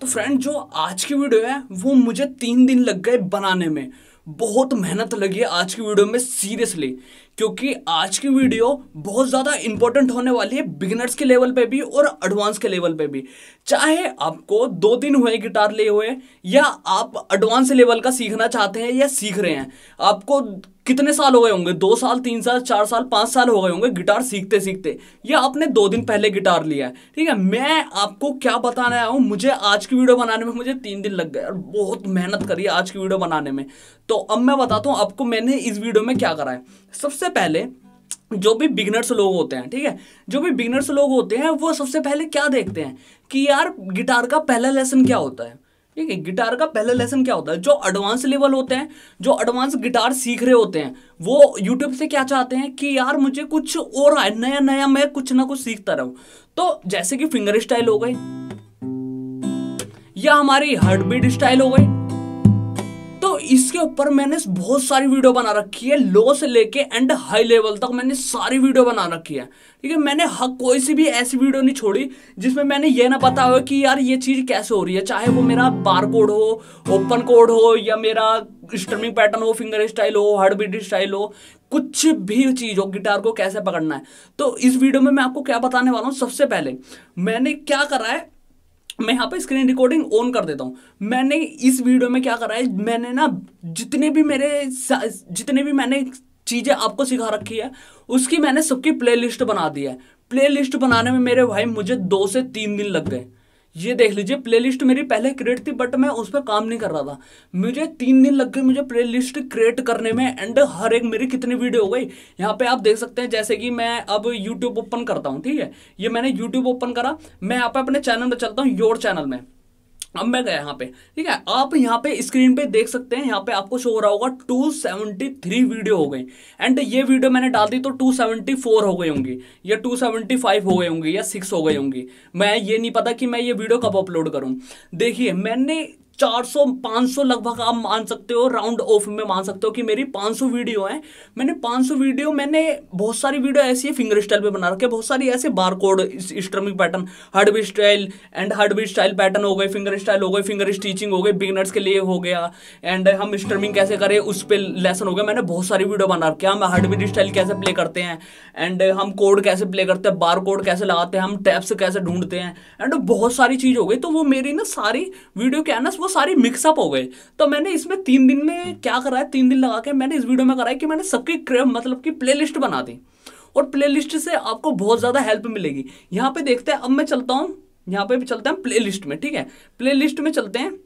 तो फ्रेंड जो आज की वीडियो है वो मुझे तीन दिन लग गए बनाने में बहुत मेहनत लगी है आज की वीडियो में सीरियसली क्योंकि आज की वीडियो बहुत ज़्यादा इंपॉर्टेंट होने वाली है बिगिनर्स के लेवल पे भी और एडवांस के लेवल पे भी चाहे आपको दो दिन हुए गिटार लिए हुए या आप एडवांस लेवल का सीखना चाहते हैं या सीख रहे हैं आपको कितने साल हो गए होंगे दो साल तीन साल चार साल पाँच साल हो गए होंगे गिटार सीखते सीखते या आपने दो दिन पहले गिटार लिया है ठीक है मैं आपको क्या बताने आया हूँ मुझे आज की वीडियो बनाने में मुझे तीन दिन लग गए और बहुत मेहनत करी है आज की वीडियो बनाने में तो अब मैं बताता हूँ आपको मैंने इस वीडियो में क्या करा है सबसे पहले जो भी बिगनर्स लोग होते हैं ठीक है जो भी बिगनर्स लोग होते हैं वो सबसे पहले क्या देखते हैं कि यार गिटार का पहला लेसन क्या होता है ठीक है गिटार का पहला लेसन क्या होता है जो एडवांस लेवल होते हैं जो एडवांस गिटार सीख रहे होते हैं वो यूट्यूब से क्या चाहते हैं कि यार मुझे कुछ और आए नया नया मैं कुछ ना कुछ सीखता रहूं तो जैसे कि फिंगर स्टाइल हो गई या हमारी हार्ट बीट स्टाइल हो गई इसके ऊपर मैंने बहुत सारी वीडियो बना रखी है लो से लेके एंड हाई लेवल तक मैंने सारी वीडियो बना रखी है ठीक है मैंने हर कोई सी भी ऐसी वीडियो नहीं छोड़ी जिसमें मैंने ये ना पता हो कि यार ये चीज़ कैसे हो रही है चाहे वो मेरा बार कोड हो ओपन कोड हो या मेरा स्ट्रमिंग पैटर्न हो फिंगर स्टाइल हो हार्ड बीट स्टाइल हो कुछ भी चीज़ हो गिटार को कैसे पकड़ना है तो इस वीडियो में मैं आपको क्या बताने वाला हूँ सबसे पहले मैंने क्या करा है मैं यहाँ पे स्क्रीन रिकॉर्डिंग ऑन कर देता हूँ मैंने इस वीडियो में क्या करा है मैंने ना जितने भी मेरे जितने भी मैंने चीज़ें आपको सिखा रखी है उसकी मैंने सबकी प्लेलिस्ट बना दी है प्लेलिस्ट बनाने में मेरे भाई मुझे दो से तीन दिन लग गए ये देख लीजिए प्लेलिस्ट मेरी पहले क्रिएट थी बट मैं उस पर काम नहीं कर रहा था मुझे तीन दिन लग गए मुझे प्लेलिस्ट क्रिएट करने में एंड हर एक मेरी कितनी वीडियो हो गई यहाँ पे आप देख सकते हैं जैसे कि मैं अब यूट्यूब ओपन करता हूँ ठीक है ये मैंने यूट्यूब ओपन करा मैं यहाँ पे अपने चैनल में चलता हूँ योर चैनल में अब मैं गया यहाँ पे ठीक है आप यहाँ पे स्क्रीन पे देख सकते हैं यहाँ पे आपको शो हो रहा होगा 273 वीडियो हो गई एंड ये वीडियो मैंने डाल दी तो 274 हो गई होंगी या 275 हो गई होंगी या 6 हो गई होंगी मैं ये नहीं पता कि मैं ये वीडियो कब अपलोड करूँ देखिए मैंने 400 500 लगभग आप मान सकते हो राउंड ऑफ में मान सकते हो कि मेरी 500 वीडियो हैं मैंने 500 वीडियो मैंने बहुत सारी वीडियो ऐसी फिंगर स्टाइल पे बना रखे बहुत सारी ऐसे बार कोड स्ट्रमिंग पैटर्न हडबी स्टाइल एंड हडबी स्टाइल पैटर्न हो गए फिंगर स्टाइल हो गए फिंगर स्टिचिंग हो गई बिगनर्स के लिए हो गया एंड हम स्ट्रमिंग कैसे करें उस पर लेसन हो गया मैंने बहुत सारी वीडियो बना रखे हम हडबी स्टाइल कैसे प्ले करते हैं एंड हम कोड कैसे प्ले करते हैं बार कोड कैसे लगाते हैं हम टैप्स कैसे ढूंढते हैं एंड बहुत सारी चीज़ हो गई तो वो मेरी ना सारी वीडियो क्या है ना वो सारी मिक्सअप हो गए तो मैंने इसमें तीन दिन में क्या करा है तीन दिन लगा के मैंने इस वीडियो में करा है कि मैंने सबकी मतलब कि प्लेलिस्ट बना दी और प्लेलिस्ट से आपको बहुत ज़्यादा हेल्प मिलेगी यहाँ पे देखते हैं अब मैं चलता हूँ यहाँ पे भी चलते हैं प्ले में ठीक है प्ले में चलते हैं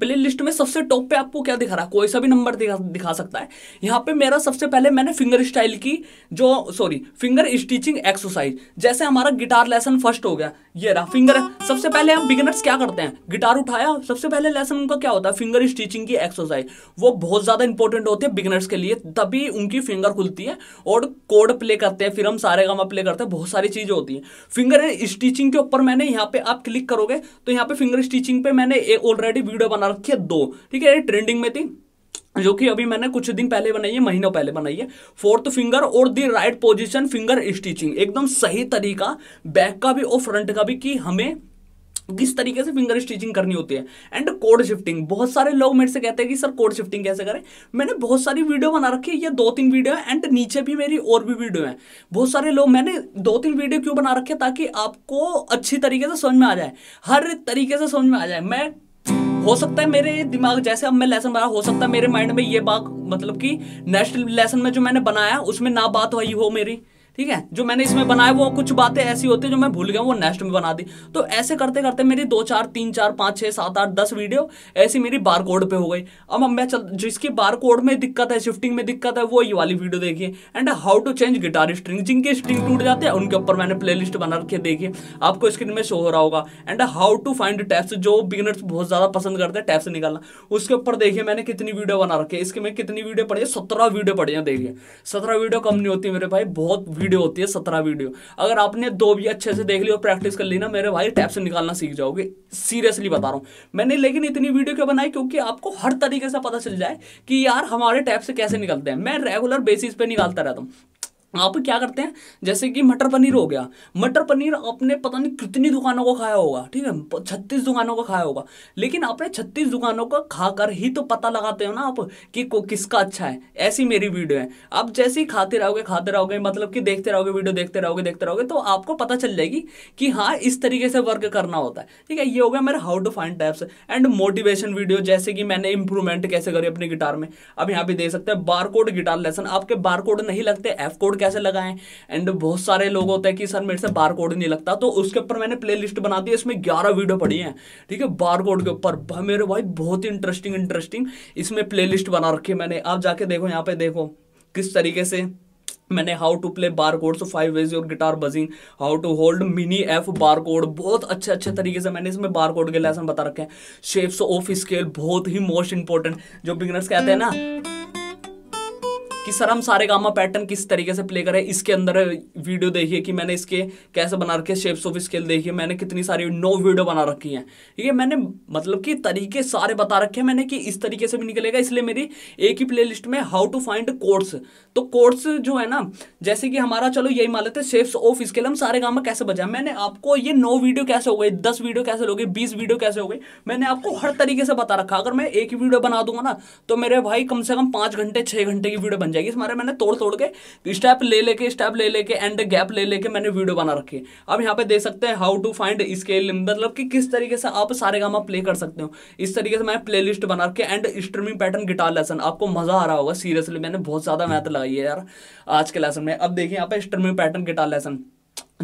प्ले लिस्ट में सबसे टॉप पे आपको क्या दिखा रहा है कोई सा भी नंबर दिखा दिखा सकता है यहाँ पे मेरा सबसे पहले मैंने फिंगर स्टाइल की जो सॉरी फिंगर स्टिचिंग एक्सरसाइज जैसे हमारा गिटार लेसन फर्स्ट हो गया ये रहा फिंगर सबसे पहले हम बिगिनर्स क्या करते हैं गिटार उठाया सबसे पहले लेसन उनका क्या होता है फिंगर स्टिचिंग की एक्सरसाइज वो बहुत ज़्यादा इंपॉर्टेंट होती है बिगिनर्स के लिए तभी उनकी फिंगर खुलती है और कोड प्ले करते हैं फिर हम सारे गामा प्ले करते हैं बहुत सारी चीज़ें होती हैं फिंगर स्टिचिंग के ऊपर मैंने यहाँ पे आप क्लिक करोगे तो यहाँ पे फिंगर स्टिचिंग पे मैंने ऑलरेडी वीडियो बना रखी है दो ठीक है ट्रेंडिंग में थी जो कि अभी मैंने कुछ दिन पहले बनाई है महीनों पहले बनाई है फोर्थ फिंगर और the right position finger stitching एकदम सही तरीका बैक का भी और फ्रंट का भी कि हमें किस तरीके से फिंगर स्टिचिंग करनी होती है एंड कोड शिफ्टिंग बहुत सारे लोग मेरे से कहते हैं कि सर कोड शिफ्टिंग कैसे करें मैंने बहुत सारी वीडियो बना रखी है ये दो तीन वीडियो है एंड नीचे भी मेरी और भी वीडियो है बहुत सारे लोग मैंने दो तीन वीडियो क्यों बना रखे ताकि आपको अच्छी तरीके से समझ में आ जाए हर तरीके से समझ में आ जाए मैं हो सकता है मेरे दिमाग जैसे अब मैं लेसन बना हो सकता है मेरे माइंड में ये बात मतलब कि नेक्स्ट लेसन में जो मैंने बनाया उसमें ना बात हुई हो मेरी ठीक है जो मैंने इसमें बनाया वो कुछ बातें ऐसी होती है जो मैं भूल गया वो नेक्स्ट में बना दी तो ऐसे करते करते मेरी दो चार तीन चार पाँच छः सात आठ दस वीडियो ऐसी मेरी बार कोड पर हो गई अब मैं चल जिसकी बार कोड में दिक्कत है शिफ्टिंग में दिक्कत है वो ये वाली वीडियो देखिए and how to change guitar string जिनके स्ट्रिंग टूट जाते हैं उनके ऊपर मैंने प्ले बना रखी है देखिए आपको स्क्रीन में शो हो रहा होगा and how to find tabs जो बिगनर्स बहुत ज़्यादा पसंद करते हैं टैप्स निकालना उसके ऊपर देखिए मैंने कितनी वीडियो बना रखी है इसके में कितनी वीडियो पड़ी है सत्रह वीडियो पड़ी है देखिए सत्रह वीडियो कम नहीं होती मेरे भाई बहुत वीडियो वीडियो होती है सत्रह वीडियो अगर आपने दो भी अच्छे से देख ली और प्रैक्टिस कर ली ना मेरे भाई टैप से निकालना सीख जाओगे सीरियसली बता रहा हूँ मैंने लेकिन इतनी वीडियो क्यों बनाई क्योंकि आपको हर तरीके से पता चल जाए कि यार हमारे टैप से कैसे निकलते हैं मैं रेगुलर बेसिस पे निकालता रहता हूँ आप क्या करते हैं जैसे कि मटर पनीर हो गया मटर पनीर आपने पता नहीं कितनी दुकानों को खाया होगा ठीक है छत्तीस दुकानों का खाया होगा लेकिन आपने छत्तीस दुकानों का खाकर ही तो पता लगाते हो ना आप कि को किसका अच्छा है ऐसी मेरी वीडियो है आप जैसे ही खाते रहोगे खाते रहोगे मतलब कि देखते रहोगे वीडियो देखते रहोगे देखते रहोगे तो आपको पता चल जाएगी कि हाँ इस तरीके से वर्क करना होता है ठीक है ये हो गया मेरा how to find types and motivation video जैसे कि मैंने इंप्रूवमेंट कैसे करी अपने गिटार में अब यहाँ पे देख सकते हैं बारकोड गिटार लेसन आपके बारकोड नहीं लगते एफ कोड कैसे लगाएं एंड बहुत सारे लोग होते हैं कि सर मेरे से बार कोड नहीं लगता तो उसके ऊपर मैंने प्ले लिस्ट बना दी इसमें ग्यारह वीडियो पड़ी हैं ठीक है बार कोड के ऊपर मेरे भाई बहुत इंटरेस्टिंग इंटरेस्टिंग इसमें प्ले बना रखी है मैंने आप जाके देखो यहाँ पे देखो किस तरीके से मैंने हाउ टू प्ले बार कोड so five ways your guitar बजिंग how to hold mini F bar कोड बहुत अच्छे अच्छे तरीके से मैंने इसमें बार कोड के लेसन बता रखे हैं शेप्स ऑफ स्केल बहुत ही मोस्ट इंपॉर्टेंट जो बिगनर्स कहते हैं ना कि सर हम सारे गामा पैटर्न किस तरीके से प्ले करें इसके अंदर वीडियो देखिए कि मैंने इसके कैसे बना रखे शेप्स ऑफ स्केल देखिए मैंने कितनी सारी नौ वीडियो बना रखी हैं ठीक है मैंने मतलब कि तरीके सारे बता रखे हैं मैंने कि इस तरीके से भी निकलेगा इसलिए मेरी एक ही प्ले में हाउ टू फाइंड कोर्स तो कोर्स जो है ना जैसे कि हमारा चलो यही मान लेते हैं शेप्स ऑफ स्केल हम सारे गामा कैसे बजाएं मैंने आपको ये नौ वीडियो कैसे हो गई दस वीडियो कैसे हो गई बीस वीडियो कैसे हो गई मैंने आपको हर तरीके से बता रखा अगर मैं एक ही वीडियो बना दूंगा ना तो मेरे भाई कम से कम पाँच घंटे छः घंटे की वीडियो बन जाएगी इसमें मैंने तोड़ तोड़ के स्टेप ले लेके स्टेप ले लेके एंड गैप ले लेके मैंने वीडियो बना रखी है अब यहाँ पे देख सकते हैं हाउ टू फाइंड स्केल मतलब कि किस तरीके से आप सारे गामा प्ले कर सकते हो इस तरीके से मैंने प्ले बना रखी and strumming pattern guitar lesson आपको मजा आ रहा होगा सीरियसली मैंने बहुत ज़्यादा मेहनत लगाई है यार आज के लेसन में अब देखिए यहाँ पे स्ट्रीमिंग पैटर्न गिटार लेसन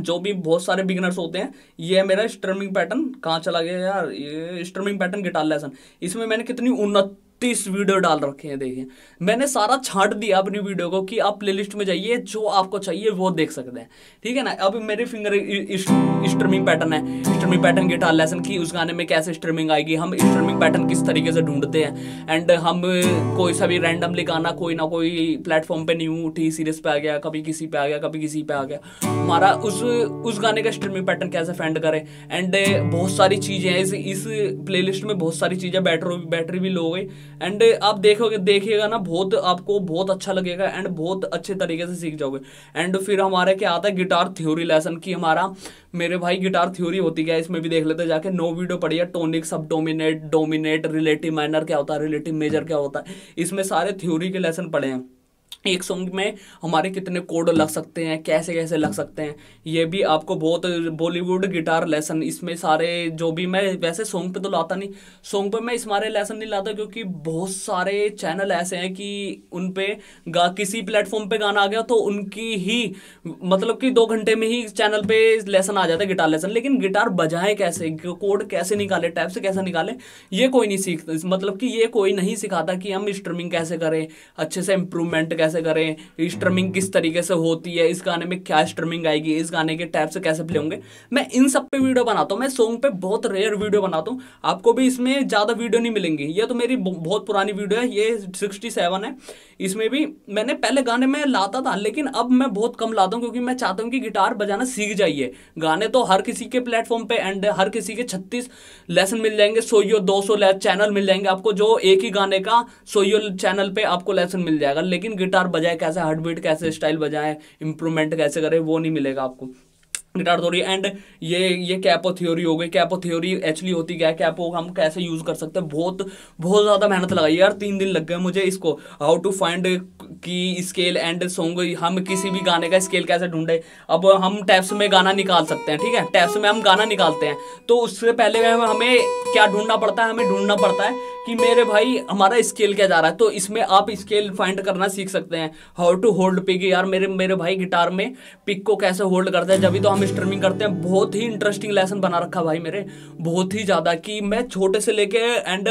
जो भी बहुत सारे बिगनर्स होते हैं ये है मेरा स्ट्रमिंग पैटर्न कहाँ चला गया यार ये स्ट्रमिंग पैटर्न गिटार लेसन इसमें मैंने कितनी उन्नत बत्तीस वीडियो डाल रखे हैं देखिए मैंने सारा छाट दिया अपनी वीडियो को कि आप प्लेलिस्ट में जाइए जो आपको चाहिए वो देख सकते हैं ठीक है ना अब मेरे फिंगर स्ट्रीमिंग पैटर्न है स्ट्रीमिंग पैटर्न की लेसन की उस गाने में कैसे स्ट्रीमिंग आएगी हम स्ट्रीमिंग पैटर्न किस तरीके से ढूंढते हैं एंड हम कोई सा भी रैंडमली गाना कोई ना कोई प्लेटफॉर्म पर न्यू उठी सीरीज पे आ गया कभी किसी पर आ गया कभी किसी पर आ गया हमारा उस उस गाने का स्ट्रीमिंग पैटर्न कैसे फेंड करें एंड बहुत सारी चीज़ें हैं इस प्ले में बहुत सारी चीज़ें बैटरी बैटरी भी लो गई एंड uh, आप देखोगे देखिएगा ना बहुत आपको बहुत अच्छा लगेगा एंड बहुत अच्छे तरीके से सीख जाओगे एंड फिर हमारे क्या आता है गिटार थ्योरी लेसन की हमारा मेरे भाई गिटार थ्योरी होती क्या इसमें भी देख लेते जाके नो वीडियो पढ़िए टोनिक सब डोमिनेट डोमिनेट रिलेटिव माइनर क्या होता है रिलेटिव मेजर क्या होता है इसमें सारे थ्योरी के लेसन पढ़े हैं एक सॉन्ग में हमारे कितने कोड लग सकते हैं कैसे कैसे लग सकते हैं ये भी आपको बहुत बॉलीवुड गिटार लेसन इसमें सारे जो भी मैं वैसे सॉन्ग पे तो लाता नहीं सॉन्ग पे मैं इस मारे लेसन नहीं लाता क्योंकि बहुत सारे चैनल ऐसे हैं कि उन पे गा किसी प्लेटफॉर्म पे गाना आ गया तो उनकी ही मतलब कि दो घंटे में ही चैनल पर लेसन आ जाता है गिटार लेसन लेकिन गिटार बजाए कैसे कोड कैसे निकाले टाइप से कैसे निकाले ये कोई नहीं सीख मतलब कि ये कोई नहीं सिखाता कि हम स्ट्रमिंग कैसे करें अच्छे से इम्प्रूवमेंट कैसे करें स्ट्रमिंग किस तरीके से होती है इस गाने में क्या स्ट्रमिंग आएगी इस गाने के टैप से कैसे प्ले होंगे मैं इन सब पे वीडियो बनाता हूँ मैं सॉन्ग पे बहुत रेयर वीडियो बनाता हूँ आपको भी इसमें ज़्यादा वीडियो नहीं मिलेंगी ये तो मेरी बहुत पुरानी वीडियो है ये सिक्सटी है इसमें भी मैंने पहले गाने में लाता था लेकिन अब मैं बहुत कम लाता हूँ क्योंकि मैं चाहता हूँ कि गिटार बजाना सीख जाइए गाने तो हर किसी के प्लेटफॉर्म पे एंड हर किसी के छत्तीस लेसन मिल जाएंगे सोयो दो सौ चैनल मिल जाएंगे आपको जो एक ही गाने का सोयो चैनल पे आपको लेसन मिल जाएगा लेकिन गिटार बजाए कैसे हार्ट बीट कैसे स्टाइल बजाए इंप्रूवमेंट कैसे करें वो नहीं मिलेगा आपको थ्योरी एंड ये ये कैपो थ्योरी हो गई कैपो थ्योरी एक्चुअली होती क्या है कैपो हम कैसे यूज़ कर सकते हैं बहुत बहुत ज़्यादा मेहनत लगाई यार तीन दिन लग गए मुझे इसको हाउ टू फाइंड की स्केल एंड सॉन्ग हम किसी भी गाने का स्केल कैसे ढूंढे अब हम टैप्स में गाना निकाल सकते हैं ठीक है टैप्स में हम गाना निकालते हैं तो उससे पहले हमें क्या ढूंढना पड़ता है हमें ढूंढना पड़ता है कि मेरे भाई हमारा स्केल क्या जा रहा है तो इसमें आप स्केल फाइंड करना सीख सकते हैं हाउ टू होल्ड पिक यार मेरे मेरे भाई गिटार में पिक को कैसे होल्ड करते हैं जब भी तो हम सर्विस टर्मिंग करते हैं बहुत ही इंटरेस्टिंग लेसन बना रखा भाई मेरे बहुत ही ज़्यादा कि मैं छोटे से लेके एंड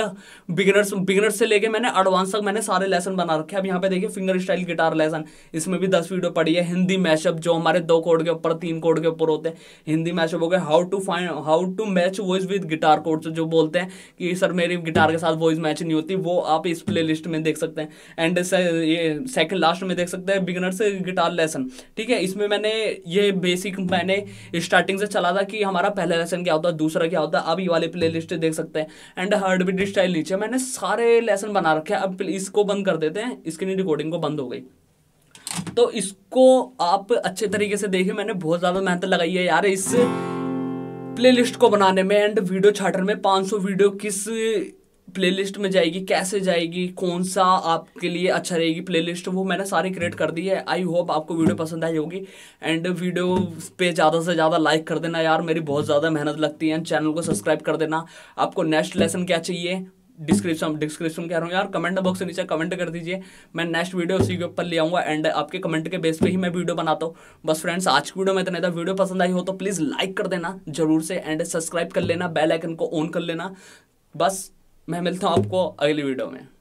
बिगनर्स बिगनर्स से लेके मैंने एडवांस तक मैंने सारे लेसन बना रखे अब यहाँ पे देखिए फिंगर स्टाइल गिटार लेसन इसमें भी दस वीडियो पड़ी है हिंदी मैशअप जो हमारे दो कोड के ऊपर तीन कोड के ऊपर होते हैं हिंदी मैशअप हो गए how to find how to match voice with guitar कोड जो बोलते हैं कि सर मेरी गिटार के साथ वॉइस मैच नहीं होती वो आप इस प्ले में देख सकते हैं एंड ये सेकंड लास्ट में देख सकते हैं बिगनर्स गिटार लेसन ठीक है इसमें मैंने ये बेसिक मैंने स्टार्टिंग से चला था कि हमारा पहला लेसन क्या होता है दूसरा क्या होता है अब ये वाले प्ले लिस्ट देख सकते हैं एंड हर्ड बीट स्टाइल नीचे मैंने सारे लेसन बना रखे हैं अब इसको बंद कर देते हैं इसकी लिए रिकॉर्डिंग को बंद हो गई तो इसको आप अच्छे तरीके से देखिए मैंने बहुत ज़्यादा मेहनत लगाई है यार इस प्लेलिस्ट को बनाने में एंड वीडियो छाटर में 500 वीडियो किस प्लेलिस्ट में जाएगी कैसे जाएगी कौन सा आपके लिए अच्छा रहेगी प्लेलिस्ट वो मैंने सारी क्रिएट कर दी है आई होप आपको वीडियो पसंद आई होगी एंड वीडियो पे ज़्यादा से ज़्यादा लाइक कर देना यार मेरी बहुत ज़्यादा मेहनत लगती है चैनल को सब्सक्राइब कर देना आपको नेक्स्ट लेसन क्या चाहिए डिस्क्रिप्शन डिस्क्रिप्शन कह रहा हूँ यार कमेंट बॉक्स के नीचे कमेंट कर दीजिए मैं नेक्स्ट वीडियो उसी के ऊपर ले आऊँगा एंड आपके कमेंट के बेस पे ही मैं वीडियो बनाता हूँ बस फ्रेंड्स आज की वीडियो में इतना था वीडियो पसंद आई हो तो प्लीज़ लाइक कर देना जरूर से एंड सब्सक्राइब कर लेना बेल आइकन को ऑन कर लेना बस मैं मिलता हूँ आपको अगली वीडियो में